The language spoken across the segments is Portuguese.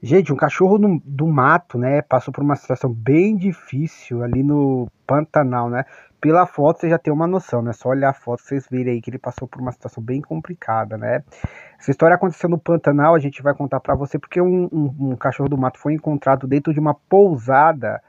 Gente, um cachorro no, do mato, né? Passou por uma situação bem difícil ali no Pantanal, né? Pela foto você já tem uma noção, né? Só olhar a foto vocês verem aí que ele passou por uma situação bem complicada, né? Essa história aconteceu no Pantanal, a gente vai contar para você porque um, um, um cachorro do mato foi encontrado dentro de uma pousada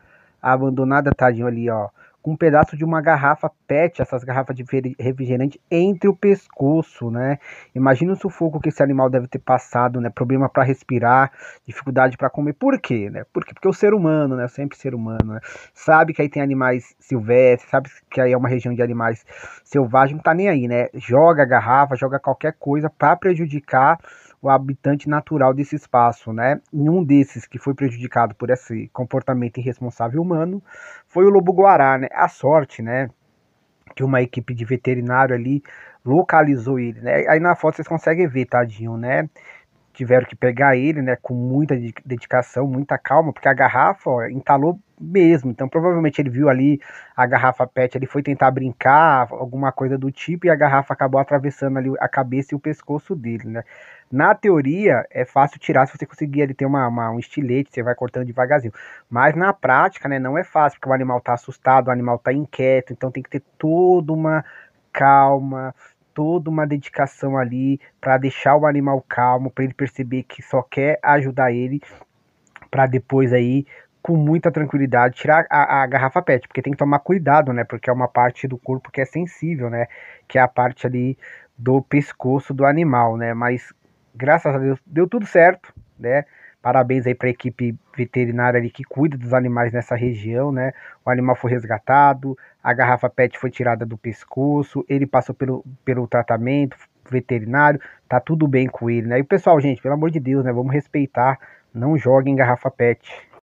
abandonada, tadinho ali, ó com um pedaço de uma garrafa PET, essas garrafas de refrigerante, entre o pescoço, né? Imagina o sufoco que esse animal deve ter passado, né? Problema para respirar, dificuldade para comer. Por quê, né? Por quê? Porque o ser humano, né? Sempre ser humano, né? Sabe que aí tem animais silvestres, sabe que aí é uma região de animais selvagens, não tá nem aí, né? Joga garrafa, joga qualquer coisa para prejudicar o habitante natural desse espaço, né? E um desses que foi prejudicado por esse comportamento irresponsável humano foi o lobo-guará, né? A sorte, né? Que uma equipe de veterinário ali localizou ele, né? Aí na foto vocês conseguem ver, tadinho, né? tiveram que pegar ele, né, com muita dedicação, muita calma, porque a garrafa ó, entalou mesmo. Então, provavelmente ele viu ali a garrafa PET, ele foi tentar brincar, alguma coisa do tipo, e a garrafa acabou atravessando ali a cabeça e o pescoço dele, né? Na teoria, é fácil tirar se você conseguir ali ter uma, uma, um estilete, você vai cortando devagarzinho. Mas na prática, né, não é fácil, porque o animal tá assustado, o animal tá inquieto, então tem que ter toda uma calma, toda uma dedicação ali para deixar o animal calmo, para ele perceber que só quer ajudar ele, para depois aí com muita tranquilidade tirar a, a, garrafa PET, porque tem que tomar cuidado, né? Porque é uma parte do corpo que é sensível, né? Que é a parte ali do pescoço do animal, né? Mas graças a Deus deu tudo certo, né? Parabéns aí para a equipe veterinária ali que cuida dos animais nessa região, né? O animal foi resgatado, a garrafa PET foi tirada do pescoço, ele passou pelo, pelo tratamento veterinário, tá tudo bem com ele, né? E pessoal, gente, pelo amor de Deus, né? Vamos respeitar, não joguem garrafa PET.